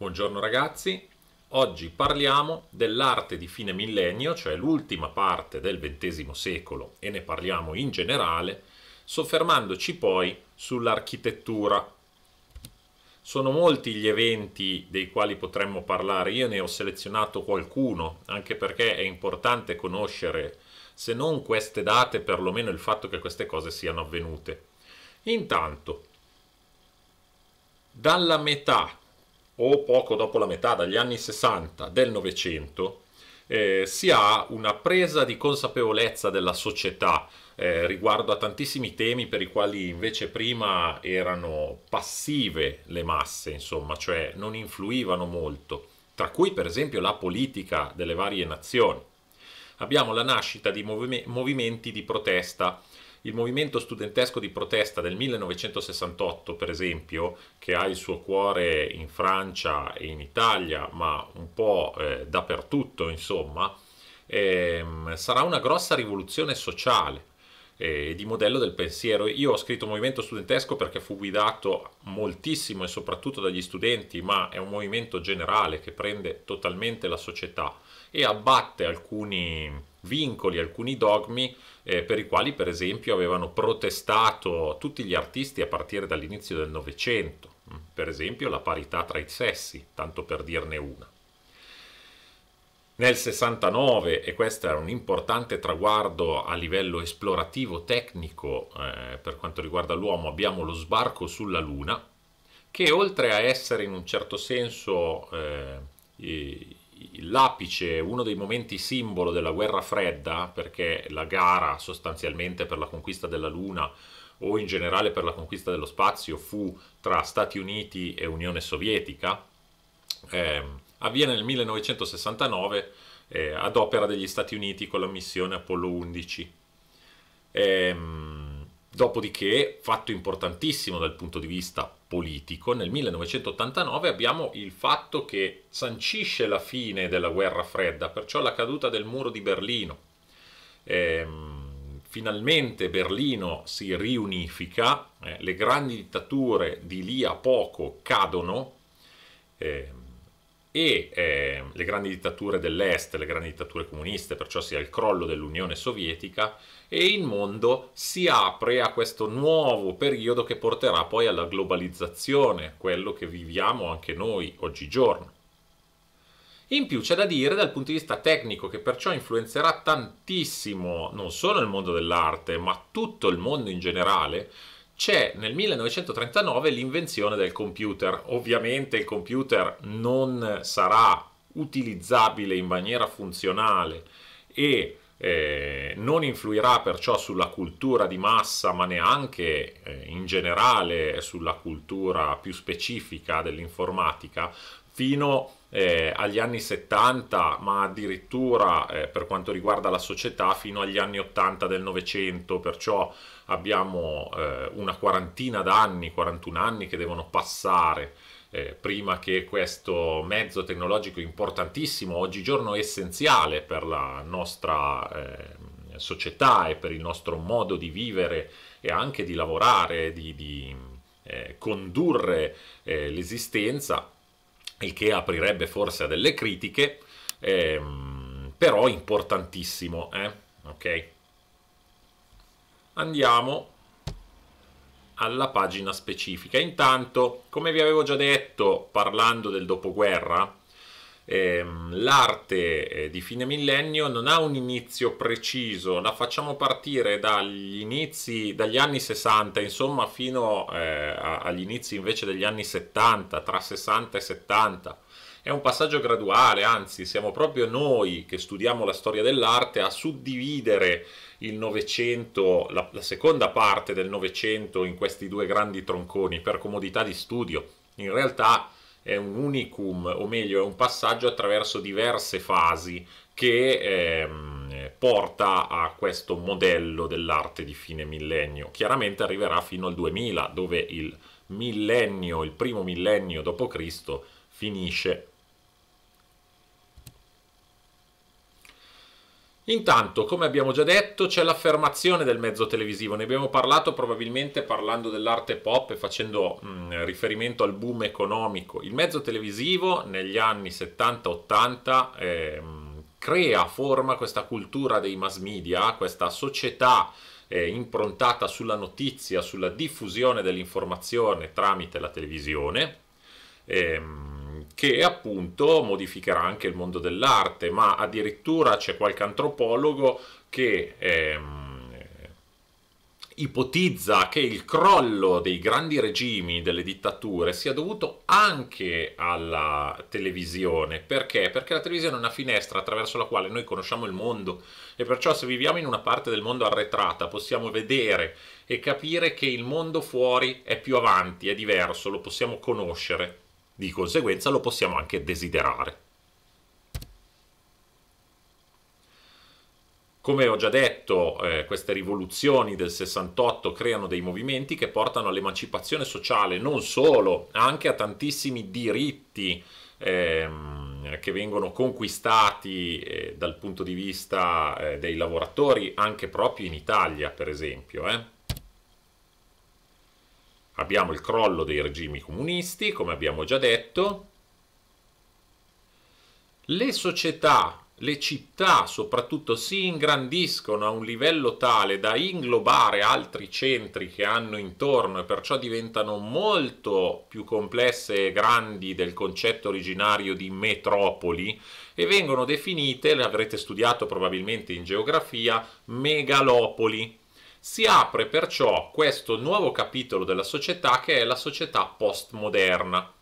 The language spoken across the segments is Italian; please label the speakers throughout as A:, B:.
A: Buongiorno ragazzi, oggi parliamo dell'arte di fine millennio, cioè l'ultima parte del XX secolo e ne parliamo in generale, soffermandoci poi sull'architettura. Sono molti gli eventi dei quali potremmo parlare, io ne ho selezionato qualcuno, anche perché è importante conoscere, se non queste date, perlomeno il fatto che queste cose siano avvenute. Intanto, dalla metà o poco dopo la metà, dagli anni 60 del Novecento, eh, si ha una presa di consapevolezza della società eh, riguardo a tantissimi temi per i quali invece prima erano passive le masse, insomma, cioè non influivano molto, tra cui per esempio la politica delle varie nazioni. Abbiamo la nascita di movime- movimenti di protesta il movimento studentesco di protesta del 1968, per esempio, che ha il suo cuore in Francia e in Italia, ma un po' eh, dappertutto, insomma, ehm, sarà una grossa rivoluzione sociale eh, e eh, di modello del pensiero. Io ho scritto movimento studentesco perché fu guidato moltissimo e soprattutto dagli studenti, ma è un movimento generale che prende totalmente la società e abbatte alcuni vincoli, alcuni dogmi eh, per i quali per esempio avevano protestato tutti gli artisti a partire dall'inizio del Novecento, mm, per esempio la parità tra i sessi, tanto per dirne una. Nel 69, e questo era un importante traguardo a livello esplorativo tecnico eh, per quanto riguarda l'uomo, abbiamo lo sbarco sulla Luna, che oltre a essere in un certo senso eh, l'apice, uno dei momenti simbolo della guerra fredda, perché la gara sostanzialmente per la conquista della Luna o in generale per la conquista dello spazio fu tra Stati Uniti e Unione Sovietica, eh, avviene nel 1969 eh, ad opera degli Stati Uniti con la missione Apollo 11. Eh, Dopodiché, fatto importantissimo dal punto di vista politico, nel 1989 abbiamo il fatto che sancisce la fine della guerra fredda, perciò la caduta del muro di Berlino. Ehm, finalmente Berlino si riunifica, eh, le grandi dittature di lì a poco cadono eh, e eh, le grandi dittature dell'est, le grandi dittature comuniste, perciò sia il crollo dell'Unione Sovietica, e il mondo si apre a questo nuovo periodo che porterà poi alla globalizzazione, quello che viviamo anche noi oggigiorno. In più c'è da dire dal punto di vista tecnico che perciò influenzerà tantissimo non solo il mondo dell'arte, ma tutto il mondo in generale, c'è nel 1939 l'invenzione del computer. Ovviamente il computer non sarà utilizzabile in maniera funzionale e eh, non influirà perciò sulla cultura di massa, ma neanche eh, in generale sulla cultura più specifica dell'informatica, fino eh, agli anni 70, ma addirittura eh, per quanto riguarda la società fino agli anni 80 del Novecento, perciò abbiamo eh, una quarantina d'anni, 41 anni che devono passare eh, prima che questo mezzo tecnologico importantissimo, oggigiorno essenziale per la nostra eh, società e per il nostro modo di vivere e anche di lavorare, di, di eh, condurre eh, l'esistenza, il che aprirebbe forse a delle critiche, ehm, però importantissimo, eh, ok? Andiamo alla pagina specifica. Intanto, come vi avevo già detto parlando del dopoguerra, ehm, l'arte eh, di fine millennio non ha un inizio preciso, la facciamo partire dagli inizi, dagli anni 60, insomma fino eh, agli inizi invece degli anni 70, tra 60 e 70 è un passaggio graduale, anzi siamo proprio noi che studiamo la storia dell'arte a suddividere il Novecento, la, la seconda parte del Novecento in questi due grandi tronconi per comodità di studio. In realtà è un unicum, o meglio è un passaggio attraverso diverse fasi che ehm, porta a questo modello dell'arte di fine millennio. Chiaramente arriverà fino al 2000, dove il millennio, il primo millennio d.C., finisce. Intanto, come abbiamo già detto, c'è l'affermazione del mezzo televisivo, ne abbiamo parlato probabilmente parlando dell'arte pop e facendo mh, mm, riferimento al boom economico. Il mezzo televisivo negli anni 70-80 eh, crea, forma questa cultura dei mass media, questa società eh, improntata sulla notizia, sulla diffusione dell'informazione tramite la televisione. Eh, che appunto modificherà anche il mondo dell'arte, ma addirittura c'è qualche antropologo che... Ehm, ipotizza che il crollo dei grandi regimi, delle dittature, sia dovuto anche alla televisione. Perché? Perché la televisione è una finestra attraverso la quale noi conosciamo il mondo e perciò se viviamo in una parte del mondo arretrata possiamo vedere e capire che il mondo fuori è più avanti, è diverso, lo possiamo conoscere. Di conseguenza lo possiamo anche desiderare. Come ho già detto, eh, queste rivoluzioni del 68 creano dei movimenti che portano all'emancipazione sociale non solo, anche a tantissimi diritti ehm, che vengono conquistati eh, dal punto di vista eh, dei lavoratori, anche proprio in Italia, per esempio. Eh. Abbiamo il crollo dei regimi comunisti, come abbiamo già detto. Le società, le città soprattutto, si ingrandiscono a un livello tale da inglobare altri centri che hanno intorno e perciò diventano molto più complesse e grandi del concetto originario di metropoli e vengono definite, le avrete studiato probabilmente in geografia, megalopoli. Si apre perciò questo nuovo capitolo della società che è la società postmoderna.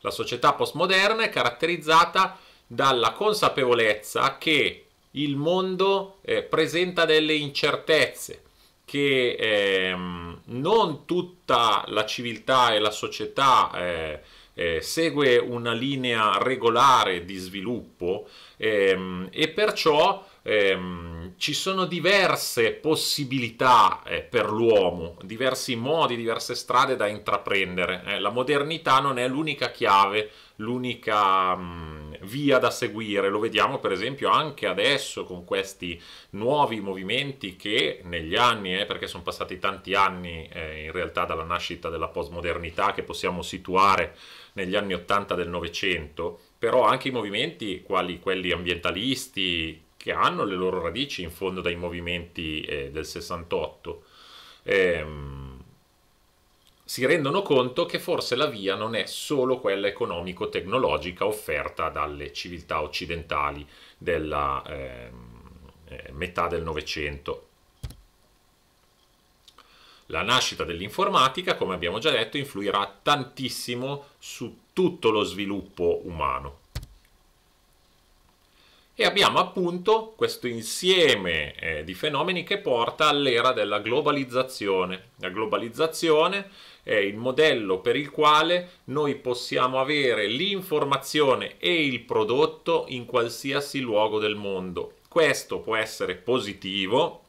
A: La società postmoderna è caratterizzata dalla consapevolezza che il mondo eh, presenta delle incertezze, che ehm, non tutta la civiltà e la società eh, eh, segue una linea regolare di sviluppo ehm, e perciò ehm, ci sono diverse possibilità eh, per l'uomo, diversi modi, diverse strade da intraprendere. Eh, la modernità non è l'unica chiave, l'unica mh, mm, via da seguire. Lo vediamo per esempio anche adesso con questi nuovi movimenti che negli anni, eh, perché sono passati tanti anni eh, in realtà dalla nascita della postmodernità che possiamo situare negli anni 80 del Novecento, però anche i movimenti quali quelli ambientalisti, che hanno le loro radici in fondo dai movimenti eh, del 68, ehm, si rendono conto che forse la via non è solo quella economico-tecnologica offerta dalle civiltà occidentali della ehm, eh, metà del Novecento. La nascita dell'informatica, come abbiamo già detto, influirà tantissimo su tutto lo sviluppo umano e abbiamo appunto questo insieme eh, di fenomeni che porta all'era della globalizzazione. La globalizzazione è il modello per il quale noi possiamo avere l'informazione e il prodotto in qualsiasi luogo del mondo. Questo può essere positivo,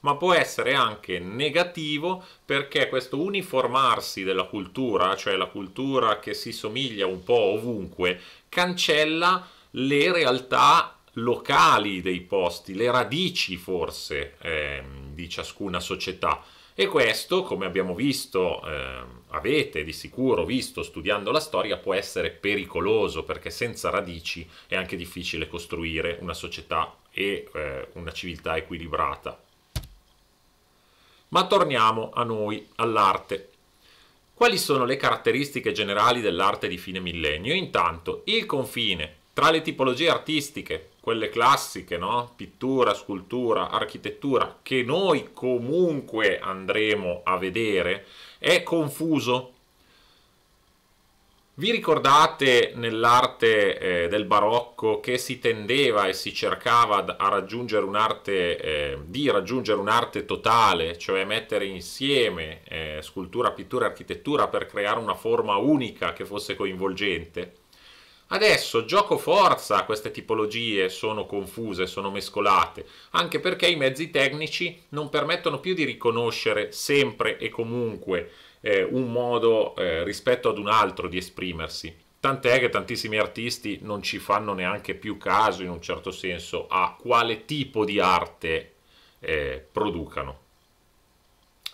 A: ma può essere anche negativo perché questo uniformarsi della cultura, cioè la cultura che si somiglia un po' ovunque, cancella le realtà locali dei posti, le radici forse eh, di ciascuna società. E questo, come abbiamo visto, eh, avete di sicuro visto studiando la storia, può essere pericoloso perché senza radici è anche difficile costruire una società e eh, una civiltà equilibrata. Ma torniamo a noi, all'arte. Quali sono le caratteristiche generali dell'arte di fine millennio? Intanto, il confine tra le tipologie artistiche quelle classiche, no? pittura, scultura, architettura, che noi comunque andremo a vedere, è confuso. Vi ricordate nell'arte eh, del barocco che si tendeva e si cercava a raggiungere un'arte, eh, di raggiungere un'arte totale, cioè mettere insieme eh, scultura, pittura e architettura per creare una forma unica che fosse coinvolgente? Adesso gioco forza, queste tipologie sono confuse, sono mescolate, anche perché i mezzi tecnici non permettono più di riconoscere sempre e comunque eh, un modo eh, rispetto ad un altro di esprimersi. Tant'è che tantissimi artisti non ci fanno neanche più caso, in un certo senso, a quale tipo di arte eh, producano.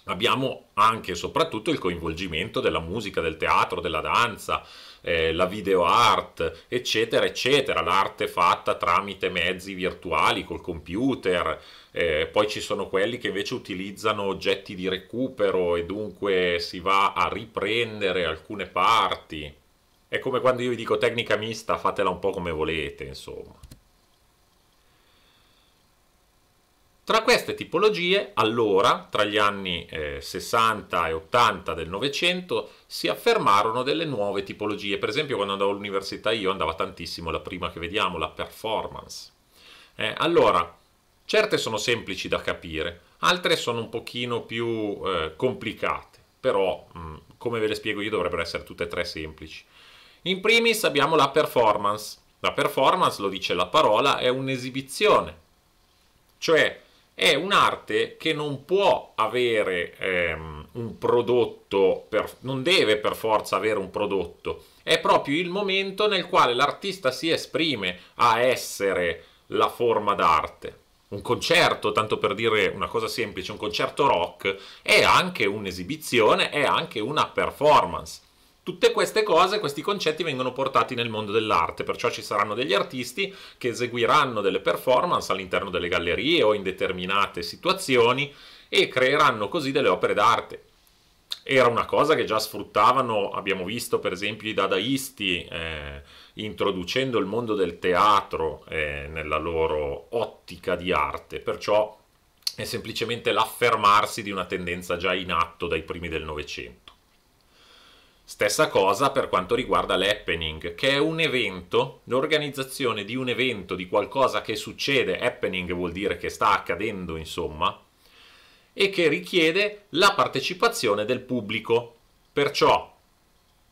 A: Abbiamo anche e soprattutto il coinvolgimento della musica, del teatro, della danza, eh, la video art, eccetera, eccetera, l'arte fatta tramite mezzi virtuali col computer. Eh, poi ci sono quelli che invece utilizzano oggetti di recupero e dunque si va a riprendere alcune parti. È come quando io vi dico tecnica mista, fatela un po' come volete, insomma. Tra queste tipologie, allora, tra gli anni eh, 60 e 80 del Novecento, si affermarono delle nuove tipologie. Per esempio, quando andavo all'università io andava tantissimo la prima che vediamo, la performance. Eh, allora, certe sono semplici da capire, altre sono un pochino più eh, complicate, però mh, mm, come ve le spiego io dovrebbero essere tutte e tre semplici. In primis abbiamo la performance. La performance, lo dice la parola, è un'esibizione, cioè è un'arte che non può avere ehm, un prodotto, per, non deve per forza avere un prodotto, è proprio il momento nel quale l'artista si esprime a essere la forma d'arte. Un concerto, tanto per dire una cosa semplice, un concerto rock è anche un'esibizione, è anche una performance. Tutte queste cose, questi concetti vengono portati nel mondo dell'arte, perciò ci saranno degli artisti che eseguiranno delle performance all'interno delle gallerie o in determinate situazioni e creeranno così delle opere d'arte. Era una cosa che già sfruttavano, abbiamo visto per esempio i dadaisti eh, introducendo il mondo del teatro eh, nella loro ottica di arte, perciò è semplicemente l'affermarsi di una tendenza già in atto dai primi del Novecento. Stessa cosa per quanto riguarda l'happening, che è un evento, l'organizzazione di un evento, di qualcosa che succede, happening vuol dire che sta accadendo, insomma, e che richiede la partecipazione del pubblico. Perciò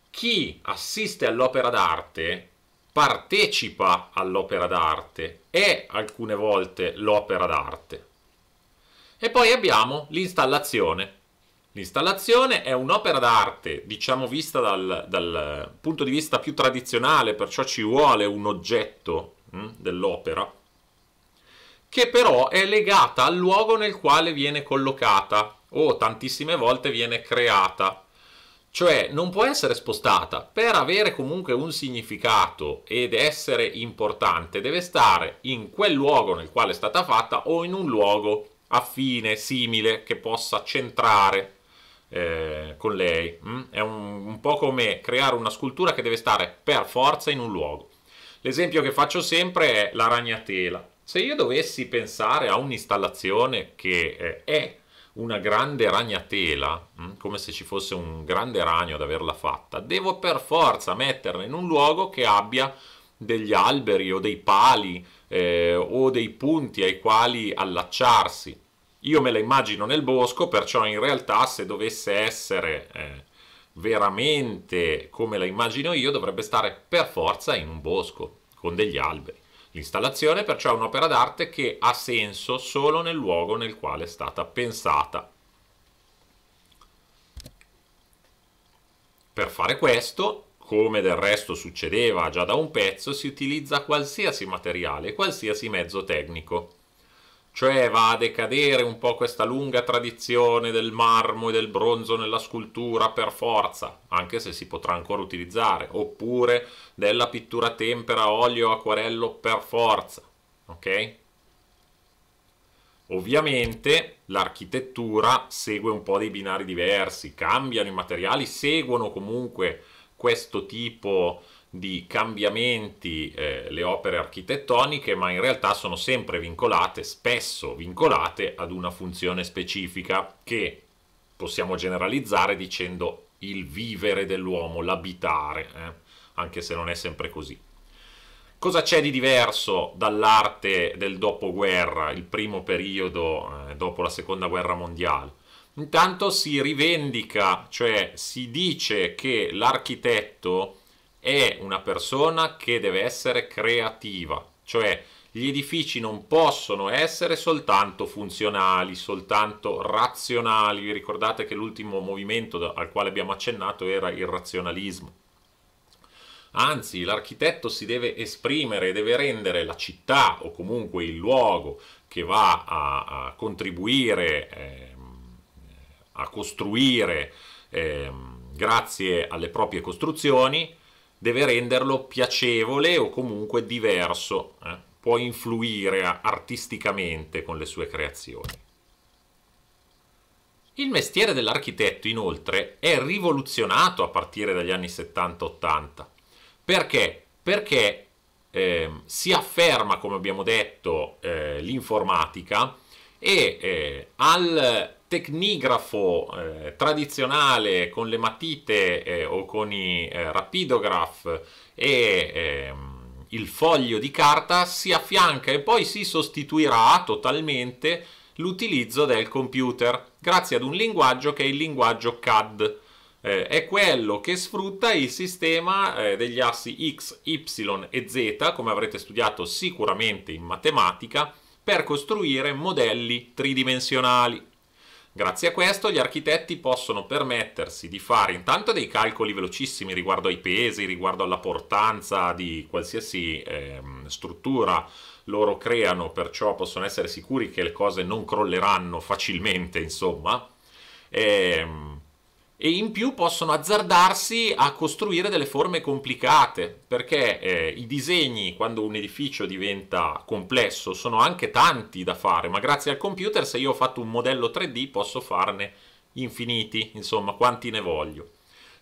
A: chi assiste all'opera d'arte partecipa all'opera d'arte, è alcune volte l'opera d'arte. E poi abbiamo l'installazione, L'installazione è un'opera d'arte, diciamo vista dal, dal, punto di vista più tradizionale, perciò ci vuole un oggetto mh, mm, dell'opera, che però è legata al luogo nel quale viene collocata o tantissime volte viene creata. Cioè non può essere spostata, per avere comunque un significato ed essere importante deve stare in quel luogo nel quale è stata fatta o in un luogo affine, simile, che possa centrare eh, con lei. Mm? È un, un po' come creare una scultura che deve stare per forza in un luogo. L'esempio che faccio sempre è la ragnatela. Se io dovessi pensare a un'installazione che eh, è una grande ragnatela, mm? come se ci fosse un grande ragno ad averla fatta, devo per forza metterla in un luogo che abbia degli alberi o dei pali eh, o dei punti ai quali allacciarsi. Io me la immagino nel bosco, perciò in realtà se dovesse essere eh, veramente come la immagino io, dovrebbe stare per forza in un bosco, con degli alberi. L'installazione perciò è un'opera d'arte che ha senso solo nel luogo nel quale è stata pensata. Per fare questo, come del resto succedeva già da un pezzo, si utilizza qualsiasi materiale, qualsiasi mezzo tecnico cioè va a decadere un po' questa lunga tradizione del marmo e del bronzo nella scultura per forza, anche se si potrà ancora utilizzare, oppure della pittura tempera, olio, acquarello per forza, ok? Ovviamente l'architettura segue un po' dei binari diversi, cambiano i materiali, seguono comunque questo tipo di di cambiamenti eh, le opere architettoniche, ma in realtà sono sempre vincolate, spesso vincolate ad una funzione specifica che possiamo generalizzare dicendo il vivere dell'uomo, l'abitare, eh? anche se non è sempre così. Cosa c'è di diverso dall'arte del dopoguerra, il primo periodo eh, dopo la seconda guerra mondiale? Intanto si rivendica, cioè si dice che l'architetto è una persona che deve essere creativa, cioè gli edifici non possono essere soltanto funzionali, soltanto razionali. Vi ricordate che l'ultimo movimento al quale abbiamo accennato era il razionalismo. Anzi, l'architetto si deve esprimere, deve rendere la città o comunque il luogo che va a, a contribuire, eh, a costruire eh, grazie alle proprie costruzioni, deve renderlo piacevole o comunque diverso, eh? può influire artisticamente con le sue creazioni. Il mestiere dell'architetto inoltre è rivoluzionato a partire dagli anni 70-80. Perché? Perché eh, si afferma, come abbiamo detto, eh, l'informatica e eh, al tecnigrafo eh, tradizionale con le matite eh, o con i eh, rapidograph e ehm, il foglio di carta si affianca e poi si sostituirà totalmente l'utilizzo del computer grazie ad un linguaggio che è il linguaggio CAD. Eh, è quello che sfrutta il sistema eh, degli assi x, y e z, come avrete studiato sicuramente in matematica, per costruire modelli tridimensionali. Grazie a questo gli architetti possono permettersi di fare intanto dei calcoli velocissimi riguardo ai pesi, riguardo alla portanza di qualsiasi eh, struttura loro creano, perciò possono essere sicuri che le cose non crolleranno facilmente, insomma. E, ehm, e in più possono azzardarsi a costruire delle forme complicate, perché eh, i disegni quando un edificio diventa complesso sono anche tanti da fare, ma grazie al computer se io ho fatto un modello 3D posso farne infiniti, insomma quanti ne voglio.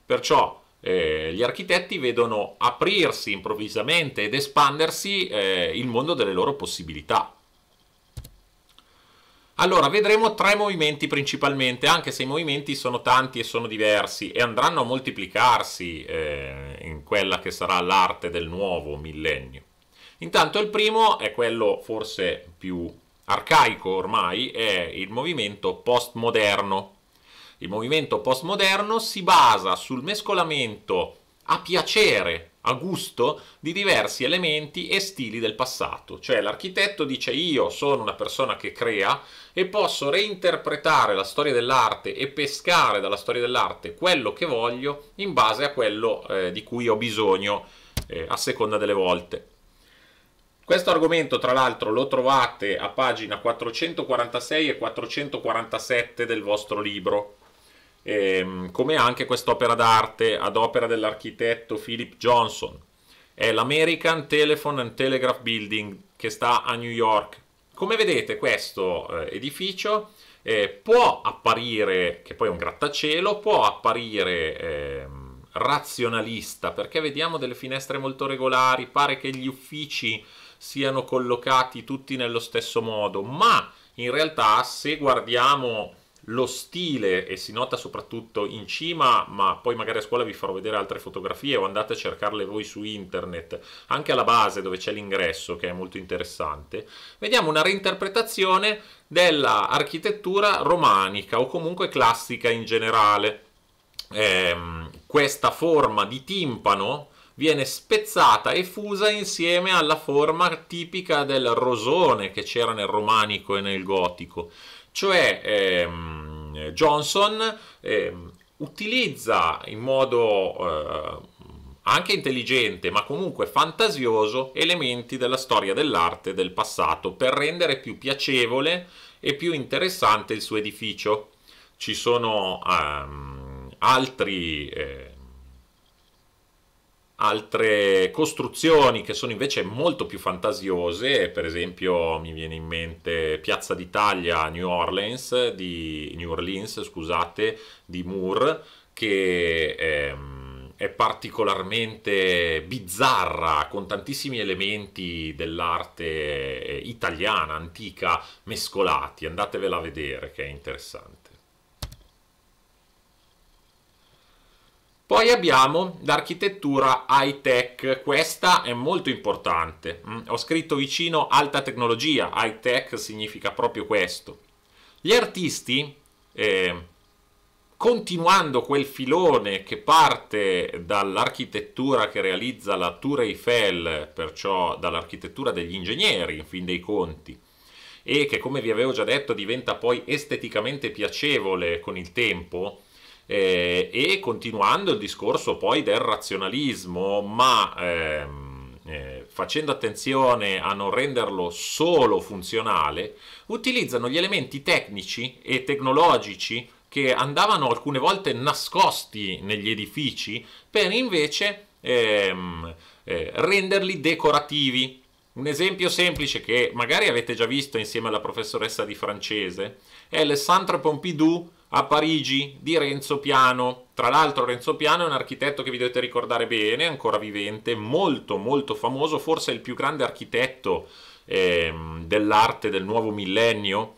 A: Perciò eh, gli architetti vedono aprirsi improvvisamente ed espandersi eh, il mondo delle loro possibilità. Allora, vedremo tre movimenti principalmente, anche se i movimenti sono tanti e sono diversi e andranno a moltiplicarsi eh, in quella che sarà l'arte del nuovo millennio. Intanto il primo è quello forse più arcaico ormai, è il movimento postmoderno. Il movimento postmoderno si basa sul mescolamento a piacere a gusto di diversi elementi e stili del passato. Cioè l'architetto dice io sono una persona che crea e posso reinterpretare la storia dell'arte e pescare dalla storia dell'arte quello che voglio in base a quello eh, di cui ho bisogno eh, a seconda delle volte. Questo argomento tra l'altro lo trovate a pagina 446 e 447 del vostro libro ehm, come anche quest'opera d'arte ad opera dell'architetto Philip Johnson. È l'American Telephone and Telegraph Building che sta a New York. Come vedete questo eh, edificio eh, può apparire, che poi è un grattacielo, può apparire... Ehm, razionalista perché vediamo delle finestre molto regolari, pare che gli uffici siano collocati tutti nello stesso modo, ma in realtà se guardiamo lo stile e si nota soprattutto in cima, ma poi magari a scuola vi farò vedere altre fotografie o andate a cercarle voi su internet, anche alla base dove c'è l'ingresso che è molto interessante. Vediamo una reinterpretazione dell'architettura romanica o comunque classica in generale. Eh, questa forma di timpano viene spezzata e fusa insieme alla forma tipica del rosone che c'era nel romanico e nel gotico cioè ehm, Johnson ehm, utilizza in modo eh, anche intelligente, ma comunque fantasioso, elementi della storia dell'arte del passato per rendere più piacevole e più interessante il suo edificio. Ci sono ehm, altri... Eh, altre costruzioni che sono invece molto più fantasiose, per esempio mi viene in mente Piazza d'Italia New Orleans di, New Orleans, scusate, di Moore, che è, ehm, è particolarmente bizzarra, con tantissimi elementi dell'arte eh, italiana, antica, mescolati. Andatevela a vedere, che è interessante. Poi abbiamo l'architettura high-tech, questa è molto importante. Mm, ho scritto vicino alta tecnologia, high-tech significa proprio questo. Gli artisti, eh, continuando quel filone che parte dall'architettura che realizza la Tour Eiffel, perciò dall'architettura degli ingegneri, in fin dei conti, e che come vi avevo già detto diventa poi esteticamente piacevole con il tempo, eh, e continuando il discorso poi del razionalismo, ma ehm, eh, facendo attenzione a non renderlo solo funzionale, utilizzano gli elementi tecnici e tecnologici che andavano alcune volte nascosti negli edifici per invece ehm, eh, renderli decorativi. Un esempio semplice che magari avete già visto insieme alla professoressa di francese è le Centre Pompidou a Parigi di Renzo Piano. Tra l'altro Renzo Piano è un architetto che vi dovete ricordare bene, ancora vivente, molto molto famoso, forse il più grande architetto eh, dell'arte del nuovo millennio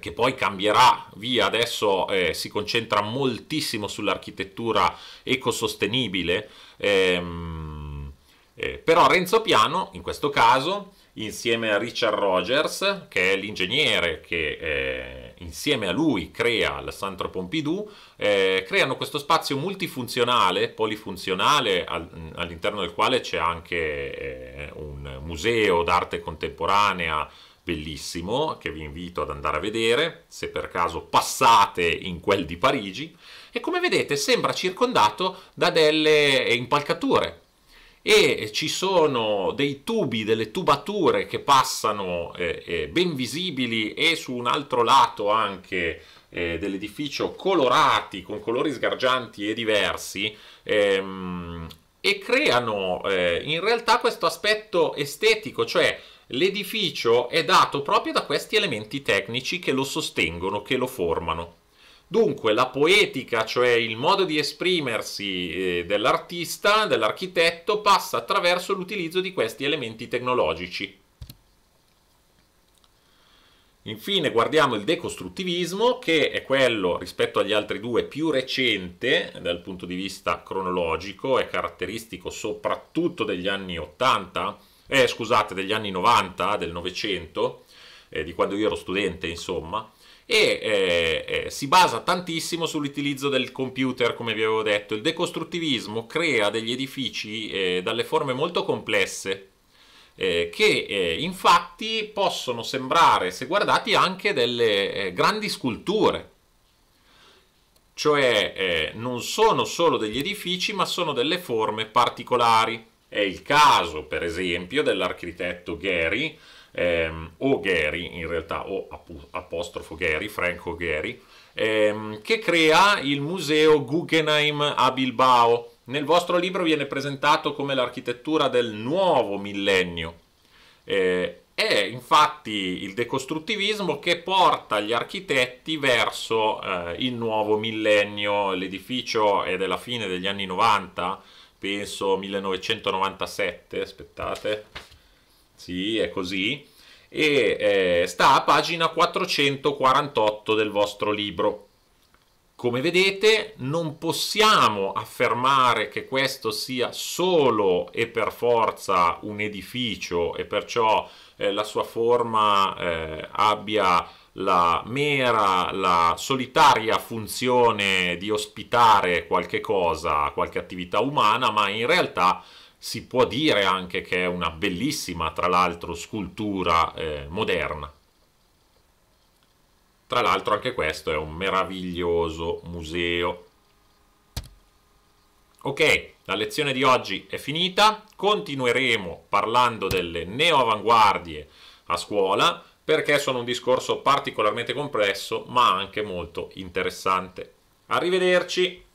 A: che poi cambierà via, adesso eh, si concentra moltissimo sull'architettura ecosostenibile, ehm, eh, però Renzo Piano in questo caso insieme a Richard Rogers che è l'ingegnere che eh, insieme a lui crea il Centre Pompidou, eh, creano questo spazio multifunzionale, polifunzionale, al, all'interno del quale c'è anche eh, un museo d'arte contemporanea bellissimo che vi invito ad andare a vedere se per caso passate in quel di Parigi e come vedete sembra circondato da delle impalcature e ci sono dei tubi, delle tubature che passano eh, eh, ben visibili e su un altro lato anche eh, dell'edificio colorati con colori sgargianti e diversi ehm, e creano eh, in realtà questo aspetto estetico, cioè l'edificio è dato proprio da questi elementi tecnici che lo sostengono, che lo formano. Dunque, la poetica, cioè il modo di esprimersi eh, dell'artista, dell'architetto, passa attraverso l'utilizzo di questi elementi tecnologici. Infine guardiamo il decostruttivismo, che è quello rispetto agli altri due più recente dal punto di vista cronologico, è caratteristico soprattutto degli anni 80, eh, scusate, degli anni 90 del Novecento, eh, di quando io ero studente, insomma e eh, eh, si basa tantissimo sull'utilizzo del computer, come vi avevo detto. Il decostruttivismo crea degli edifici eh, dalle forme molto complesse, eh, che eh, infatti possono sembrare, se guardati, anche delle eh, grandi sculture. Cioè eh, non sono solo degli edifici, ma sono delle forme particolari. È il caso, per esempio, dell'architetto Gary, ehm, Gary, in realtà, o apostrofo Gary, Franco Gary, ehm, che crea il museo Guggenheim a Bilbao. Nel vostro libro viene presentato come l'architettura del nuovo millennio. Eh, è infatti il decostruttivismo che porta gli architetti verso eh, il nuovo millennio. L'edificio è della fine degli anni 90, penso 1997, aspettate sì, è così. E eh, sta a pagina 448 del vostro libro. Come vedete, non possiamo affermare che questo sia solo e per forza un edificio e perciò eh, la sua forma eh, abbia la mera, la solitaria funzione di ospitare qualche cosa, qualche attività umana, ma in realtà si può dire anche che è una bellissima, tra l'altro, scultura eh, moderna. Tra l'altro anche questo è un meraviglioso museo. Ok, la lezione di oggi è finita, continueremo parlando delle neoavanguardie a scuola perché sono un discorso particolarmente complesso ma anche molto interessante. Arrivederci!